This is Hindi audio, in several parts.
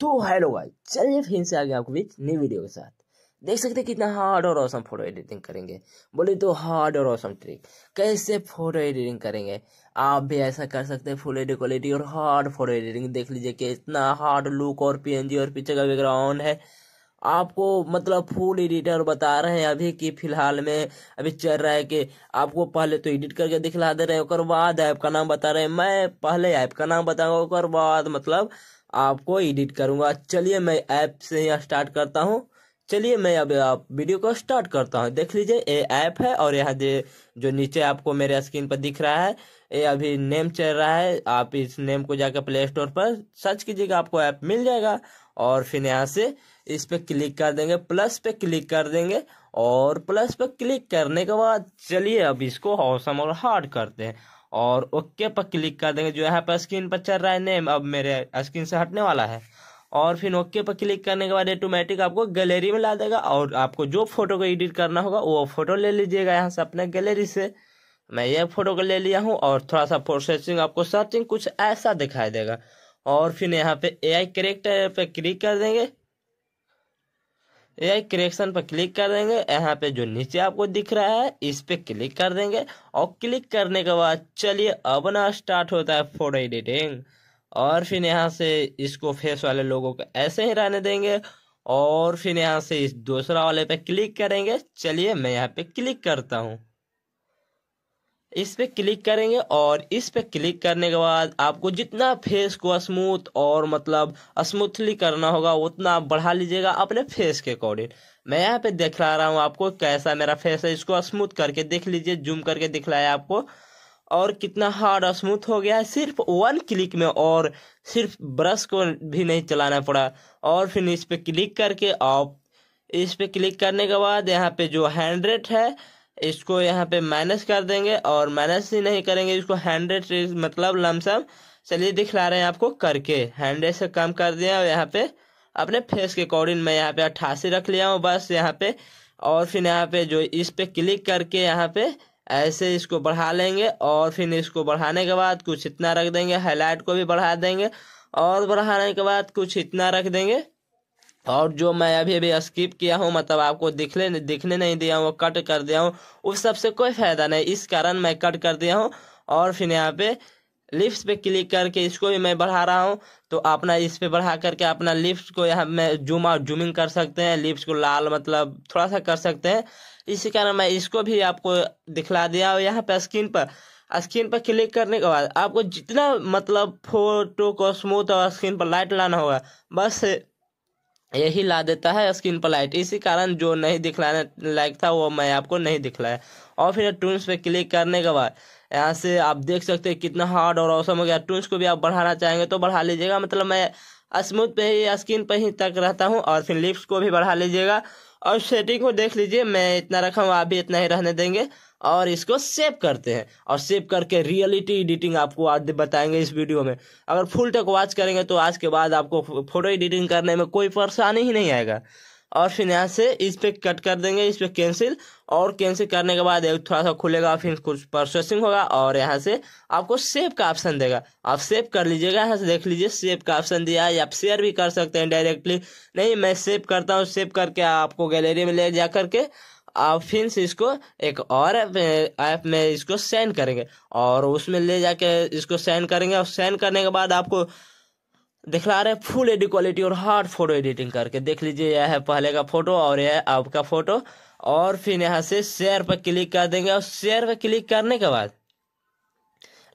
तो हेलो गाइस चलिए फिर से आगे आपको बीच नई वीडियो के साथ देख सकते हैं कितना हार्ड और औसम फोटो एडिटिंग करेंगे बोले तो हार्ड और औसम ट्रिक कैसे फोटो एडिटिंग करेंगे आप भी ऐसा कर सकते हैं फुल एडी क्वालिटी और हार्ड फोटो एडिटिंग देख लीजिए कि इतना हार्ड लुक और पीएनजी और पीछे का बैकग्राउंड है आपको मतलब फुल एडिटर बता रहे हैं अभी कि फिलहाल में अभी चल रहा है कि आपको पहले तो एडिट करके दिखला दे रहे हैं और बाद ऐप का नाम बता रहे हैं मैं पहले ऐप का नाम बताऊंगा और बाद मतलब आपको एडिट करूँगा चलिए मैं ऐप से यहाँ स्टार्ट करता हूँ चलिए मैं अब आप वीडियो को स्टार्ट करता हूँ देख लीजिए ये ऐप है और यहाँ जो नीचे आपको मेरे स्क्रीन पर दिख रहा है ये अभी नेम चल रहा है आप इस नेम को जाकर प्ले स्टोर पर सर्च कीजिएगा आपको ऐप मिल जाएगा और फिर यहाँ से इस पर क्लिक कर देंगे प्लस पे क्लिक कर देंगे और प्लस पे क्लिक करने के बाद चलिए अब इसको हौसम और हार्ड करते हैं और ओके पर क्लिक कर देंगे जो यहाँ पर स्क्रीन पर चल रहा है नेम अब मेरे स्क्रीन से हटने वाला है और फिर ओके पर क्लिक करने के बाद ऑटोमेटिक आपको गैलरी में ला देगा और आपको जो फोटो को एडिट करना होगा वो फोटो ले लीजिएगा यहाँ से अपने गैलरी से मैं ये फोटो को ले लिया हूँ और थोड़ा सा प्रोसेसिंग आपको सर्चिंग कुछ ऐसा दिखाई देगा और फिर यहाँ पे ए आई करेक्टर पर क्लिक कर देंगे एआई क्रिएशन पर क्लिक कर देंगे यहाँ पे जो नीचे आपको दिख रहा है इस पे क्लिक कर देंगे और क्लिक करने के बाद चलिए अब ना स्टार्ट होता है फोटो एडिटिंग और फिर यहाँ से इसको फेस वाले लोगों को ऐसे ही रहने देंगे और फिर यहाँ से इस दूसरा वाले पे क्लिक करेंगे चलिए मैं यहाँ पे क्लिक करता हूँ इस पे क्लिक करेंगे और इस पे क्लिक करने के बाद आपको जितना फेस को स्मूथ और मतलब स्मूथली करना होगा उतना आप बढ़ा लीजिएगा अपने फेस के अकॉर्डिंग मैं यहाँ पे दिखला रहा हूँ आपको कैसा मेरा फेस है इसको स्मूथ करके देख लीजिए जूम करके दिखलाया आपको और कितना हार्ड और स्मूथ हो गया है सिर्फ वन क्लिक में और सिर्फ ब्रश को भी नहीं चलाना पड़ा और फिर इस पर क्लिक करके आप इस पर क्लिक करने के बाद यहाँ पे जो हैंड रेट है इसको यहाँ पे माइनस कर देंगे और माइनस ही नहीं करेंगे इसको हंड्रेड मतलब लमसम चलिए दिखला रहे हैं आपको करके हंड्रेड से कम कर दिया और यहाँ पे अपने फेस के अकॉर्डिंग मैं यहाँ पे अट्ठासी रख लिया हूँ बस यहाँ पे और फिर यहाँ पे जो इस पे क्लिक करके यहाँ पे ऐसे इसको बढ़ा लेंगे और फिर इसको बढ़ाने के बाद कुछ इतना रख देंगे हाईलाइट को भी बढ़ा देंगे और बढ़ाने के बाद कुछ इतना रख देंगे और जो मैं अभी भी स्किप किया हूँ मतलब आपको दिखने दिखने नहीं दिया हूँ कट कर दिया हूँ उस सब से कोई फ़ायदा नहीं इस कारण मैं कट कर दिया हूँ और फिर यहाँ पे लिफ्ट पे क्लिक करके इसको भी मैं बढ़ा रहा हूँ तो अपना इस पे बढ़ा करके अपना लिफ्ट को यहाँ मैं जूम आउट जूमिंग कर सकते हैं लिफ्ट को लाल मतलब थोड़ा सा कर सकते हैं इसी कारण मैं इसको भी आपको दिखला दिया और यहाँ पे स्क्रीन पर स्क्रीन पर क्लिक करने के बाद आपको जितना मतलब फोटो को स्मूथ और स्क्रीन पर लाइट लाना होगा बस यही ला देता है स्किन पर लाइट इसी कारण जो नहीं दिखलाने लायक था वो मैं आपको नहीं दिखलाया और फिर टूल्स पे क्लिक करने के बाद यहाँ से आप देख सकते हैं कितना हार्ड और औसम हो गया टूल्स को भी आप बढ़ाना चाहेंगे तो बढ़ा लीजिएगा मतलब मैं स्मूथ पे ही स्किन पे ही तक रहता हूँ और फिर लिप्स को भी बढ़ा लीजिएगा और सेटिंग को देख लीजिए मैं इतना रखा हूँ आप भी इतना ही रहने देंगे और इसको सेव करते हैं और सेव करके रियलिटी एडिटिंग आपको आज बताएंगे इस वीडियो में अगर फुल टेक वॉच करेंगे तो आज के बाद आपको फोटो एडिटिंग करने में कोई परेशानी ही नहीं आएगा और फिर यहाँ से इस पर कट कर देंगे इस पर कैंसिल और कैंसिल करने के बाद एक थोड़ा सा खुलेगा फिर कुछ प्रोसेसिंग होगा और यहाँ से आपको सेव का ऑप्शन देगा आप सेव कर लीजिएगा यहाँ से देख लीजिए सेव का ऑप्शन दिया है आप शेयर भी कर सकते हैं डायरेक्टली नहीं मैं सेव करता हूँ सेव करके आपको गैलरी में ले जा करके आप फिर से इसको एक और ऐप में इसको सेंड करेंगे और उसमें ले जाके इसको सेंड करेंगे और सेंड करने के बाद आपको दिखला रहे फुल एडिट क्वालिटी और हार्ड फोटो एडिटिंग करके देख लीजिए यह है पहले का फोटो और यह है आपका फोटो और फिर यहाँ से शेयर पर क्लिक कर देंगे और शेयर पर क्लिक करने के बाद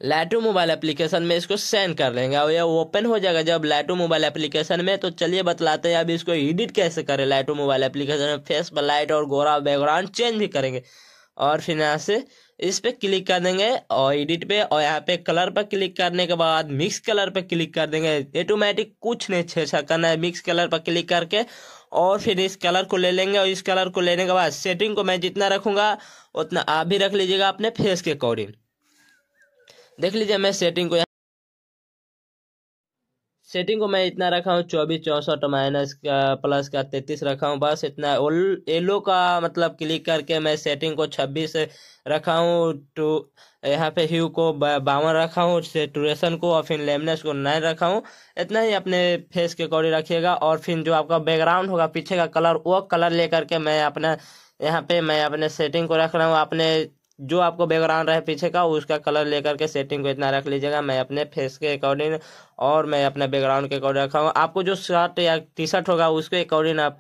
लाइटो मोबाइल एप्लीकेशन में इसको सेंड कर लेंगे और यह ओपन हो जाएगा जब लाइटो मोबाइल एप्लीकेशन में तो चलिए बतलाते हैं अब इसको एडिट कैसे करें लाइटो मोबाइल एप्लीकेशन में फेस पर लाइट और गोरा बैकग्राउंड चेंज भी करेंगे और फिर यहाँ से इस पे क्लिक कर देंगे और एडिट पे और यहाँ पे कलर पर क्लिक करने के बाद मिक्स कलर पर क्लिक कर देंगे ऑटोमेटिक कुछ नहीं छेछा करना है मिक्स कलर पर क्लिक करके और फिर इस कलर को ले लेंगे और इस कलर को लेने के बाद सेटिंग को मैं जितना रखूँगा उतना आप भी रख लीजिएगा अपने फेस के अकॉर्डिंग देख लीजिए मैं सेटिंग को सेटिंग को मैं इतना रखा हूँ चौबीस चौंसठ माइनस का प्लस का तैतीस रखा हूँ बस इतना येलो का मतलब क्लिक करके मैं सेटिंग को छब्बीस रखा हूँ टू यहाँ पे ह्यू को बावन रखा हूँ सेटुरेशन को और फिर लेमनेस को नाइन रखा हूँ इतना ही अपने फेस के अकॉर्डिंग रखिएगा और फिर जो आपका बैकग्राउंड होगा पीछे का कलर वो कलर लेकर के मैं अपना यहाँ पे मैं अपने सेटिंग को रख रहा हूँ अपने जो आपको बैकग्राउंड रहे पीछे का उसका कलर लेकर के सेटिंग को इतना रख लीजिएगा मैं अपने फेस के अकॉर्डिंग और मैं अपने बैकग्राउंड के अकॉर्डिंग रखा हूँ आपको जो शर्ट या टी शर्ट होगा उसके अकॉर्डिंग आप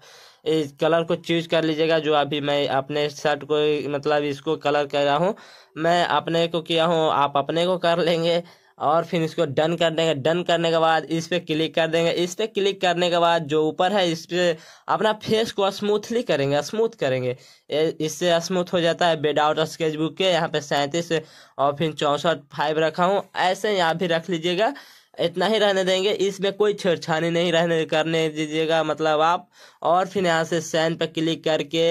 इस कलर को चूज कर लीजिएगा जो अभी मैं अपने शर्ट को मतलब इसको कलर कर रहा हूँ मैं अपने को किया हूँ आप अपने को कर लेंगे और फिर इसको डन कर देंगे डन करने के बाद इस पर क्लिक कर देंगे इस पर क्लिक करने के बाद जो ऊपर है इस पर अपना फेस को स्मूथली करेंगे स्मूथ करेंगे इससे स्मूथ हो जाता है बेड आउट स्केच बुक के यहाँ पे सैंतीस और फिर चौंसठ फाइव रखा हूँ ऐसे यहाँ भी रख लीजिएगा इतना ही रहने देंगे इसमें कोई छेड़छानी नहीं रहने करने दीजिएगा मतलब आप और फिर यहाँ से सैन पर क्लिक करके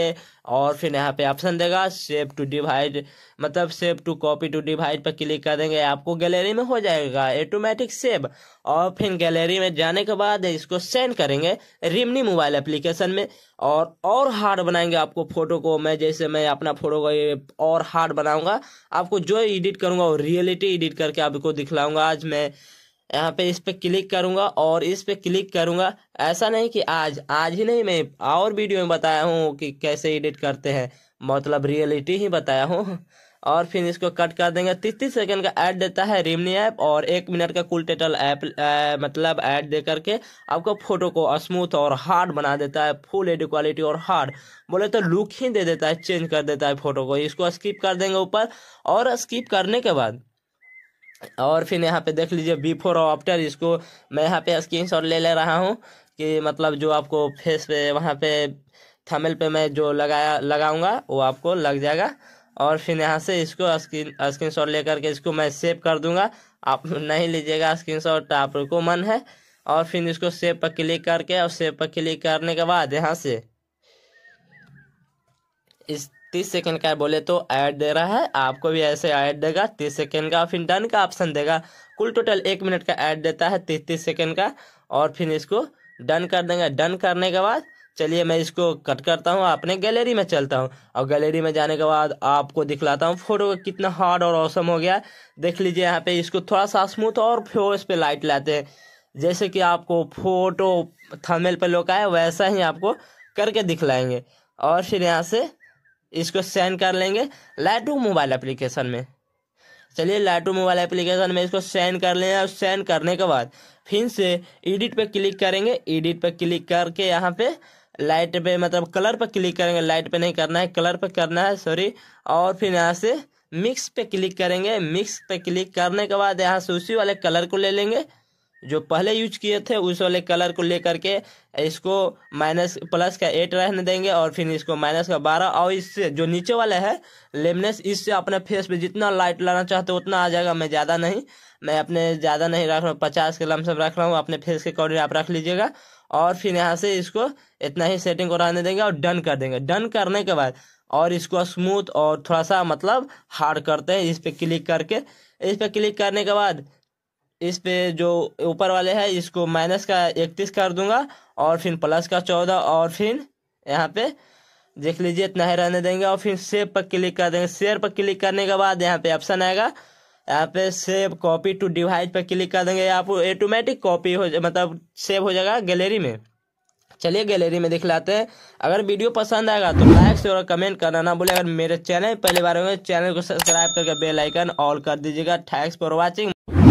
और फिर यहाँ पे ऑप्शन देगा सेव टू डिवाइड मतलब save to copy to device पर क्लिक कर देंगे आपको गैलरी में हो जाएगा ऑटोमेटिक सेव और फिर गैलरी में जाने के बाद इसको सेंड करेंगे रिमनी मोबाइल एप्लीकेशन में और और हार्ड बनाएंगे आपको फोटो को मैं जैसे मैं अपना फोटो को और हार्ड बनाऊंगा आपको जो एडिट करूंगा वो रियलिटी एडिट करके आपको दिखलाऊंगा आज मैं यहाँ पे इस पर क्लिक करूँगा और इस पर क्लिक करूँगा ऐसा नहीं कि आज आज ही नहीं मैं और वीडियो में बताया हूँ कि कैसे एडिट करते हैं मतलब रियलिटी ही बताया हूँ और फिर इसको कट कर देंगे तीस तीस सेकेंड का ऐड देता है रिमनी ऐप और एक मिनट का कुल टोटल ऐप मतलब ऐड दे करके आपको फोटो को स्मूथ और हार्ड बना देता है फुल एडी क्वालिटी और हार्ड बोले तो लुक ही दे देता है चेंज कर देता है फोटो को इसको स्किप कर देंगे ऊपर और स्किप करने के बाद और फिर यहाँ पे देख लीजिए बिफोर और आफ्टर इसको मैं यहाँ पे स्क्रीन शॉट ले ले रहा हूँ कि मतलब जो आपको फेस पे वहाँ पे थमेल पे मैं जो लगाया लगाऊंगा वो आपको लग जाएगा और फिर यहाँ से इसको स्क्रीन स्क्रीन शॉट लेकर के इसको मैं सेव कर दूंगा आप नहीं लीजिएगा स्क्रीन शॉट आपको मन है और फिर इसको सेव पर क्लिक करके और सेव पर क्लिक करने के बाद यहाँ से इस तीस सेकेंड का बोले तो ऐड दे रहा है आपको भी ऐसे ऐड देगा तीस सेकेंड का और फिर डन का ऑप्शन देगा कुल टोटल एक मिनट का ऐड देता है तीस तीस सेकेंड का और फिर इसको डन कर देंगे डन करने के बाद चलिए मैं इसको कट करता हूँ अपने गैलरी में चलता हूँ और गैलरी में जाने के बाद आपको दिखलाता हूँ फोटो कितना हार्ड और औसम हो गया देख लीजिए यहाँ पे इसको थोड़ा सा स्मूथ और इस पे लाइट लाते हैं जैसे कि आपको फोटो थर्मेल पे लोका है वैसा ही आपको करके दिखलाएंगे और फिर यहाँ से इसको सेंड कर लेंगे लाइटू मोबाइल एप्लीकेशन में चलिए लाइटू मोबाइल एप्लीकेशन में इसको सेंड कर लें और सेंड करने के बाद फिर से एडिट पर क्लिक करेंगे एडिट पर क्लिक करके यहाँ पे लाइट पे मतलब कलर पर क्लिक करेंगे लाइट पे नहीं करना है कलर पर करना है सॉरी और फिर यहाँ से मिक्स पे क्लिक करेंगे मिक्स पे क्लिक करने के बाद यहाँ से उसी वाले कलर को ले लेंगे जो पहले यूज किए थे उस वाले कलर को लेकर के इसको माइनस प्लस का एट रहने देंगे और फिर इसको माइनस का बारह और इससे जो नीचे वाले है लेमनेस इससे अपने फेस पे जितना लाइट लाना चाहते हो उतना आ जाएगा मैं ज़्यादा नहीं मैं अपने ज़्यादा नहीं रख रहा हूँ पचास के लमसम रख रहा हूँ अपने फेस के अकॉर्डिंग आप रख लीजिएगा और फिर यहाँ से इसको इतना ही सेटिंग को रहने देंगे और डन कर देंगे डन करने के बाद और इसको स्मूथ और थोड़ा सा मतलब हार्ड करते हैं इस पर क्लिक करके इस पर क्लिक करने के बाद इस पे जो ऊपर वाले है इसको माइनस का इकतीस कर दूंगा और फिर प्लस का चौदह और फिर यहाँ पे देख लीजिए इतना ही रहने देंगे और फिर सेव पर क्लिक कर देंगे शेयर पर क्लिक करने के बाद यहाँ पे ऑप्शन आएगा यहाँ पे सेव कॉपी टू डिवाइड पर क्लिक कर देंगे आप ऑटोमेटिक कॉपी हो मतलब सेव हो जाएगा गैलरी में चलिए गैलरी में दिखलाते हैं अगर वीडियो पसंद आएगा तो लाइक से और कमेंट करना ना भूलें अगर मेरे चैनल पहली बार होंगे चैनल को सब्सक्राइब करके बेल आइकन ऑल कर दीजिएगा थैंक्स फॉर वॉचिंग